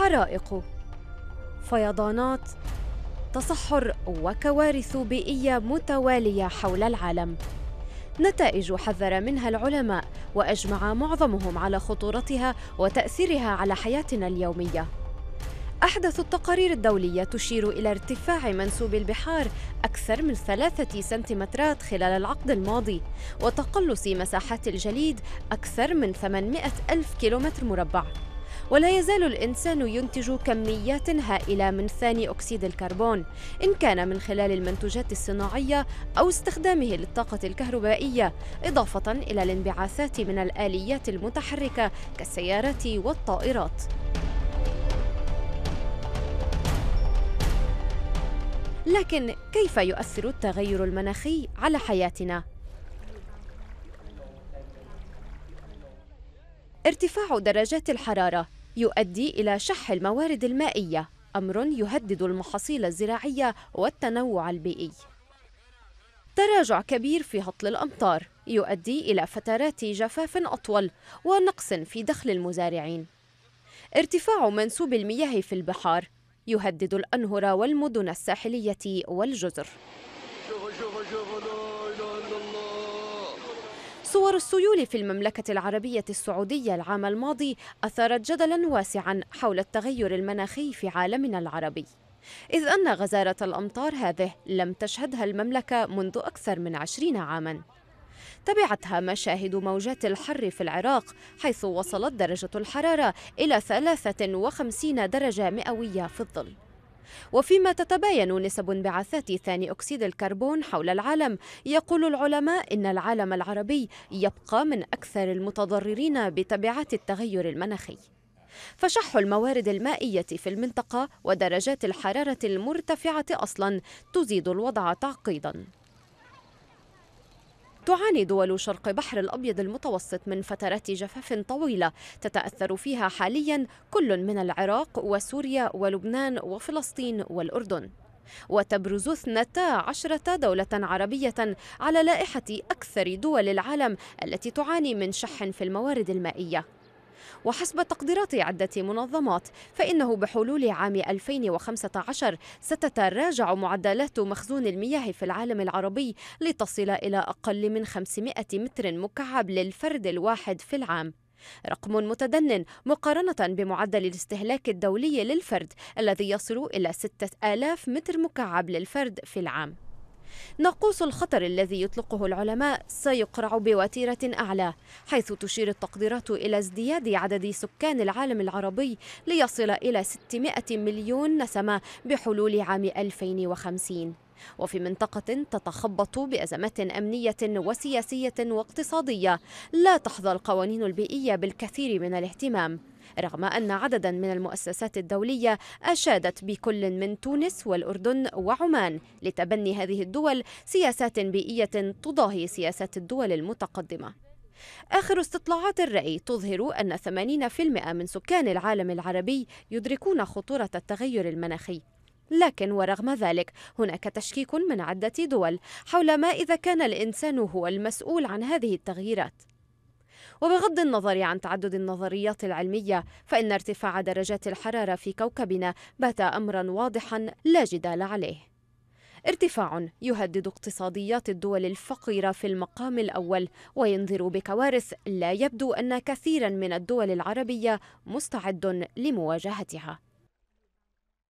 حرائق فيضانات تصحر وكوارث بيئيه متواليه حول العالم نتائج حذر منها العلماء واجمع معظمهم على خطورتها وتاثيرها على حياتنا اليوميه أحدث التقارير الدولية تشير إلى ارتفاع منسوب البحار أكثر من ثلاثة سنتيمترات خلال العقد الماضي وتقلص مساحات الجليد أكثر من 800 ألف كيلومتر مربع ولا يزال الإنسان ينتج كميات هائلة من ثاني أكسيد الكربون إن كان من خلال المنتوجات الصناعية أو استخدامه للطاقة الكهربائية إضافة إلى الانبعاثات من الآليات المتحركة كالسيارات والطائرات لكن كيف يؤثر التغير المناخي على حياتنا؟ ارتفاع درجات الحرارة يؤدي إلى شح الموارد المائية أمر يهدد المحاصيل الزراعية والتنوع البيئي تراجع كبير في هطل الأمطار يؤدي إلى فترات جفاف أطول ونقص في دخل المزارعين ارتفاع منسوب المياه في البحار يهدد الأنهر والمدن الساحلية والجزر شوفوا شوفوا شوفوا صور السيول في المملكة العربية السعودية العام الماضي أثارت جدلا واسعا حول التغير المناخي في عالمنا العربي إذ أن غزارة الأمطار هذه لم تشهدها المملكة منذ أكثر من عشرين عاماً تبعتها مشاهد موجات الحر في العراق حيث وصلت درجة الحرارة إلى 53 درجة مئوية في الظل وفيما تتباين نسب انبعاثات ثاني أكسيد الكربون حول العالم يقول العلماء إن العالم العربي يبقى من أكثر المتضررين بتبعات التغير المناخي فشح الموارد المائية في المنطقة ودرجات الحرارة المرتفعة أصلا تزيد الوضع تعقيداً تعاني دول شرق بحر الأبيض المتوسط من فترات جفاف طويلة تتأثر فيها حاليا كل من العراق وسوريا ولبنان وفلسطين والأردن وتبرز 12 دولة عربية على لائحة أكثر دول العالم التي تعاني من شح في الموارد المائية وحسب تقديرات عدة منظمات فإنه بحلول عام 2015 ستتراجع معدلات مخزون المياه في العالم العربي لتصل إلى أقل من 500 متر مكعب للفرد الواحد في العام رقم متدن مقارنة بمعدل الاستهلاك الدولي للفرد الذي يصل إلى 6000 متر مكعب للفرد في العام ناقوس الخطر الذي يطلقه العلماء سيقرع بوتيرة أعلى حيث تشير التقديرات إلى ازدياد عدد سكان العالم العربي ليصل إلى 600 مليون نسمة بحلول عام 2050 وفي منطقة تتخبط بأزمات أمنية وسياسية واقتصادية لا تحظى القوانين البيئية بالكثير من الاهتمام رغم أن عددا من المؤسسات الدولية أشادت بكل من تونس والأردن وعمان لتبني هذه الدول سياسات بيئية تضاهي سياسات الدول المتقدمة آخر استطلاعات الرأي تظهر أن 80% من سكان العالم العربي يدركون خطورة التغير المناخي لكن ورغم ذلك هناك تشكيك من عدة دول حول ما إذا كان الإنسان هو المسؤول عن هذه التغييرات وبغض النظر عن تعدد النظريات العلمية فإن ارتفاع درجات الحرارة في كوكبنا بات أمرا واضحا لا جدال عليه ارتفاع يهدد اقتصاديات الدول الفقيرة في المقام الأول وينذر بكوارث لا يبدو أن كثيرا من الدول العربية مستعد لمواجهتها